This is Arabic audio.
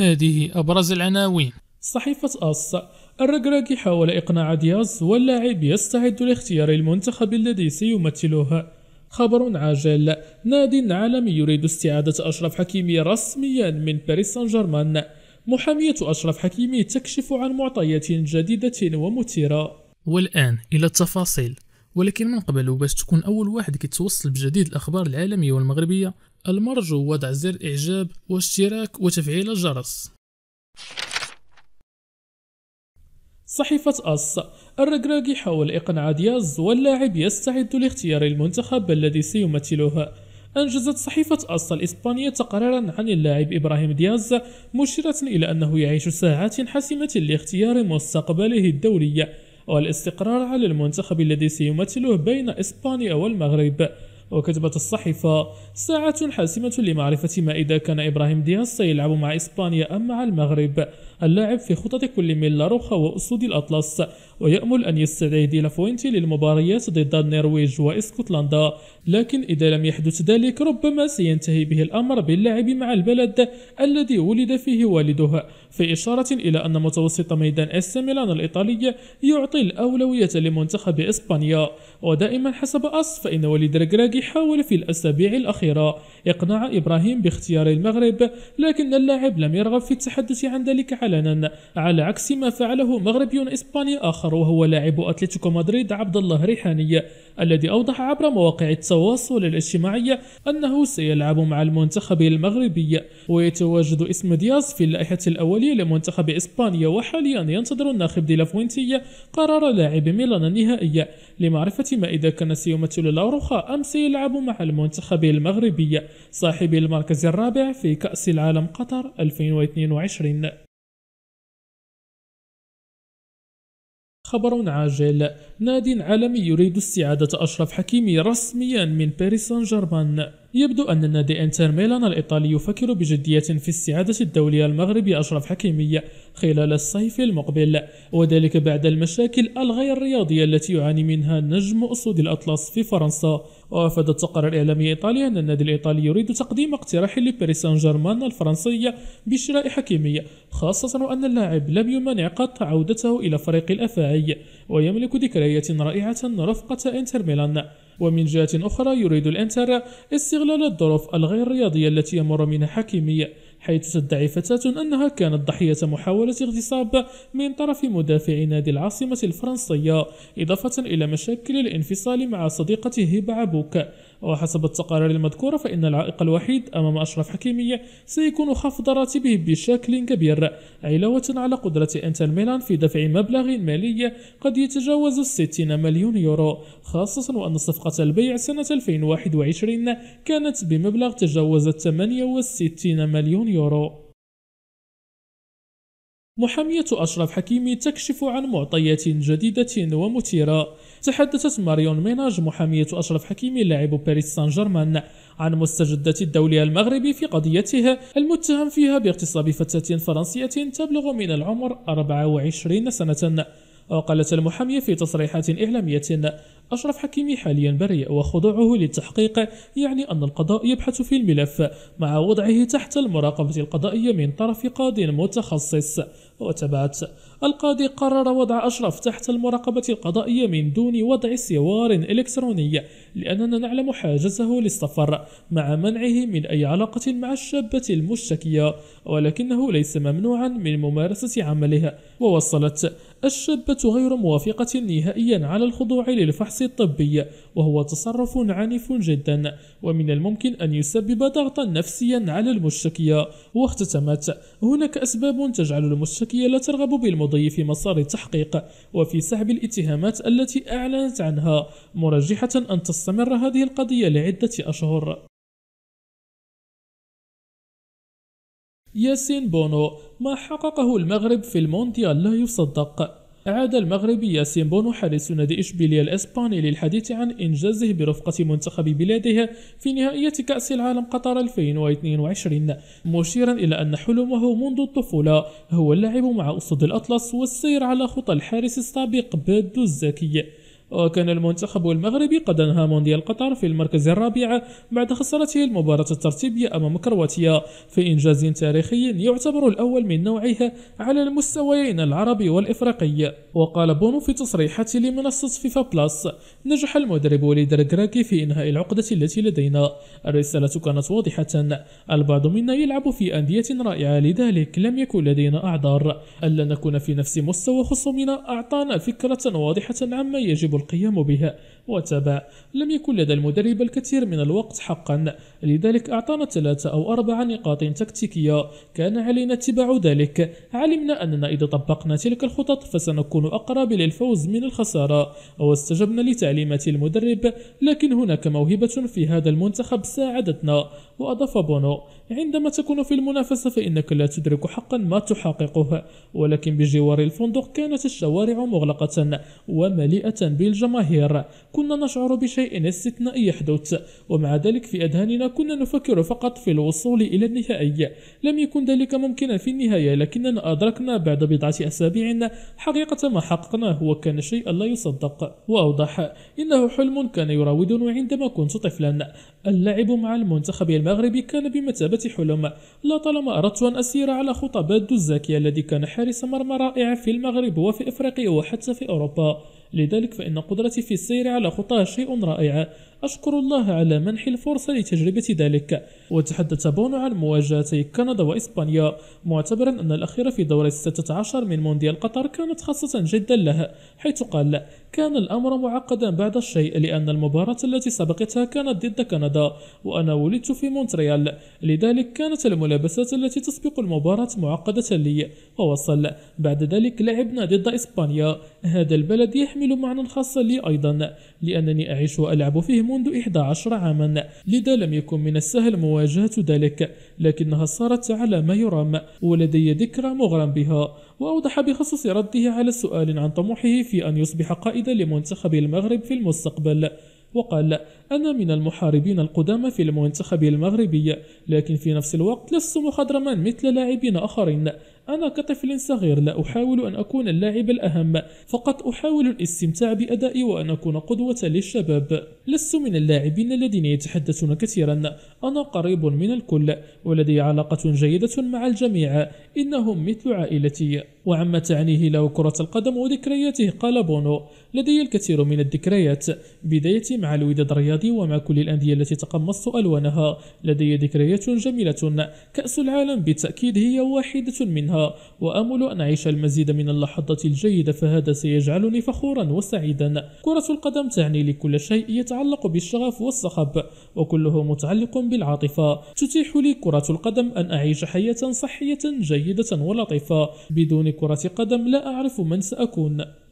هذه أبرز العناوين صحيفة أس الركراكي حاول إقناع دياز واللاعب يستعد لاختيار المنتخب الذي سيمثله خبر عاجل ناد عالمي يريد استعادة أشرف حكيمي رسميا من باريس سان جيرمان محامية أشرف حكيمي تكشف عن معطيات جديدة ومثيرة والآن إلى التفاصيل ولكن من قبل وباش تكون أول واحد كيتوصل بجديد الأخبار العالمية والمغربية المرجو وضع زر الإعجاب واشتراك وتفعيل الجرس صحيفة أس الركراكي حاول إقناع دياز واللاعب يستعد لاختيار المنتخب الذي سيمثله أنجزت صحيفة أس الإسبانية تقريرا عن اللاعب إبراهيم دياز مشيرة إلى أنه يعيش ساعات حاسمة لاختيار مستقبله الدولي والاستقرار على المنتخب الذي سيمثله بين إسبانيا والمغرب وكتبت الصحيفة ساعة حاسمة لمعرفة ما إذا كان إبراهيم دياز سيلعب مع إسبانيا أم مع المغرب اللاعب في خطط كل من لاروخا وأسود الأطلس ويأمل أن يستعيد لافوينتي للمباريات ضد النرويج وإسكتلندا لكن إذا لم يحدث ذلك ربما سينتهي به الأمر باللعب مع البلد الذي ولد فيه والده في إشارة إلى أن متوسط ميدان اس ميلان الإيطالي يعطي الأولوية لمنتخب إسبانيا ودائما حسب أس فإن والد ركراكي حاول في الأسابيع الأخيرة إقناع إبراهيم باختيار المغرب لكن اللاعب لم يرغب في التحدث عن ذلك علنا على عكس ما فعله مغربي إسباني آخر وهو لاعب أتلتيكو مدريد عبد الله ريحاني الذي أوضح عبر مواقع التواصل الاجتماعي أنه سيلعب مع المنتخب المغربي ويتواجد اسم دياز في اللائحة الأولية لمنتخب إسبانيا وحاليا ينتظر الناخب دي لافوينتي قرار لاعب ميلان النهائي لمعرفة ما إذا كان سيمثل الاوروخا أم سيلعب مع المنتخب المغربي صاحب المركز الرابع في كأس العالم قطر 2022 خبر عاجل ناد عالمي يريد استعادة أشرف حكيمي رسميا من باريس سان جيرمان يبدو أن نادي إنتر ميلان الإيطالي يفكر بجدية في استعادة الدولية المغربي أشرف حكيمية خلال الصيف المقبل وذلك بعد المشاكل الغير رياضية التي يعاني منها نجم أسود الأطلس في فرنسا وأفاد التقرير الإعلامي الإيطالي أن النادي الإيطالي يريد تقديم اقتراح لباريس سان جيرمان الفرنسية بشراء حكيمية خاصة وأن اللاعب لم يمانع قط عودته إلى فريق الأفاعي ويملك ذكريات رائعة رفقة إنتر ميلان ومن جهة أخرى يريد الإنتر استغلال الظروف الغير رياضية التي يمر منها حكيمي حيث تدعي فتاة أنها كانت ضحية محاولة اغتصاب من طرف مدافع نادي العاصمة الفرنسية إضافة إلى مشاكل الانفصال مع صديقته هبة عبوك وحسب التقارير المذكورة فإن العائق الوحيد أمام أشرف حكيمية سيكون خفض راتبه بشكل كبير علاوة على قدرة إنتر ميلان في دفع مبلغ مالي قد يتجاوز 60 مليون يورو خاصة وأن صفقة البيع سنة 2021 كانت بمبلغ تجاوز 68 مليون يورو محامية أشرف حكيمي تكشف عن معطيات جديدة ومثيرة تحدثت ماريون ميناج محامية أشرف حكيمي لاعب باريس سان جيرمان عن مستجدات الدولة المغربي في قضيته المتهم فيها باغتصاب فتاة فرنسية تبلغ من العمر 24 سنة وقالت المحامية في تصريحات إعلامية أشرف حكيمي حاليا بريء وخضوعه للتحقيق يعني أن القضاء يبحث في الملف مع وضعه تحت المراقبة القضائية من طرف قاض متخصص وتبعت القاضي قرر وضع أشرف تحت المراقبة القضائية من دون وضع سوار إلكتروني لأننا نعلم حاجزه للسفر مع منعه من أي علاقة مع الشابة المشتكية ولكنه ليس ممنوعا من ممارسة عمله ووصلت الشابة غير موافقة نهائيا على الخضوع للفحص الطبي وهو تصرف عنيف جدا ومن الممكن أن يسبب ضغطا نفسيا على المشتكية واختتمت هناك أسباب تجعل المشتكية لا ترغب بالمضي في مسار التحقيق وفي سحب الاتهامات التي أعلنت عنها مرجحة أن تستمر هذه القضية لعدة أشهر ياسين بونو ما حققه المغرب في المونديال لا يصدق عاد المغربي ياسين بونو حارس نادي إشبيلية الإسباني للحديث عن إنجازه برفقة منتخب بلاده في نهائية كأس العالم قطر 2022 مشيرا إلى أن حلمه منذ الطفولة هو اللعب مع أسود الأطلس والسير على خطى الحارس السابق بادو الزكي وكان المنتخب المغربي قد انهى مونديال قطر في المركز الرابع بعد خسارته المباراة الترتيبية أمام كرواتيا في إنجاز تاريخي يعتبر الأول من نوعه على المستويين العربي والإفريقي وقال بونو في تصريحات لمنصة فيفا بلس نجح المدرب وليد ركراكي في إنهاء العقدة التي لدينا الرسالة كانت واضحة البعض منا يلعب في أندية رائعة لذلك لم يكن لدينا أعذار ألا نكون في نفس مستوى خصومنا أعطانا فكرة واضحة عما يجب القيام بها وتابع لم يكن لدى المدرب الكثير من الوقت حقا لذلك أعطانا ثلاثة أو أربع نقاط تكتيكية كان علينا اتباع ذلك علمنا أننا إذا طبقنا تلك الخطط فسنكون أقرب للفوز من الخسارة واستجبنا لتعليمات المدرب لكن هناك موهبة في هذا المنتخب ساعدتنا وأضاف بونو عندما تكون في المنافسة فإنك لا تدرك حقا ما تحققه ولكن بجوار الفندق كانت الشوارع مغلقة ومليئة بالجماهير كنا نشعر بشيء استثنائي يحدث ومع ذلك في أذهاننا كنا نفكر فقط في الوصول إلى النهائي لم يكن ذلك ممكنا في النهاية لكننا أدركنا بعد بضعة أسابيع حقيقة ما حققناه وكان شيء لا يصدق وأوضح إنه حلم كان يراودني عندما كنت طفلا اللعب مع المنتخب المغربي كان بمثابة حلم لا طالما أردت أن أسير على خطى بادو الزاكي الذي كان حارس مرمى رائع في المغرب وفي أفريقيا وحتى في أوروبا لذلك فإن قدرتي في السير على خطاه شيء رائع أشكر الله على منح الفرصة لتجربة ذلك وتحدث بونو عن مواجهتي كندا وإسبانيا معتبرا أن الأخيرة في دورة 16 من مونديال قطر كانت خاصة جدا لها حيث قال كان الأمر معقدا بعد الشيء لأن المباراة التي سبقتها كانت ضد كندا وأنا ولدت في مونتريال لذلك كانت الملابسات التي تسبق المباراة معقدة لي ووصل بعد ذلك لعبنا ضد إسبانيا هذا البلد يحمل معنى خاصا لي أيضا لأنني أعيش وألعب فيه منذ 11 عاما لذا لم يكن من السهل مواجهة ذلك لكنها صارت على ما يرام ولدي ذكرى مغرم بها وأوضح بخصوص رده على سؤال عن طموحه في أن يصبح قائدا لمنتخب المغرب في المستقبل وقال أنا من المحاربين القدامى في المنتخب المغربي لكن في نفس الوقت لست مخضرما مثل لاعبين آخرين أنا كطفل صغير لا أحاول أن أكون اللاعب الأهم فقط أحاول الاستمتاع بأدائي وأن أكون قدوة للشباب لست من اللاعبين الذين يتحدثون كثيرا أنا قريب من الكل ولدي علاقة جيدة مع الجميع إنهم مثل عائلتي وعما تعنيه له كرة القدم وذكرياته قال بونو لدي الكثير من الذكريات بدايتي مع الوداد الرياضي ومع كل الأندية التي تقمصت ألوانها لدي ذكريات جميلة كأس العالم بالتأكيد هي واحدة منها وآمل أن أعيش المزيد من اللحظات الجيدة فهذا سيجعلني فخورا وسعيدا كرة القدم تعني لكل شيء يتعلق بالشغف والصخب وكله متعلق بالعاطفة تتيح لي كرة القدم أن أعيش حياة صحية جيدة ولطيفة بدون كرة قدم لا أعرف من سأكون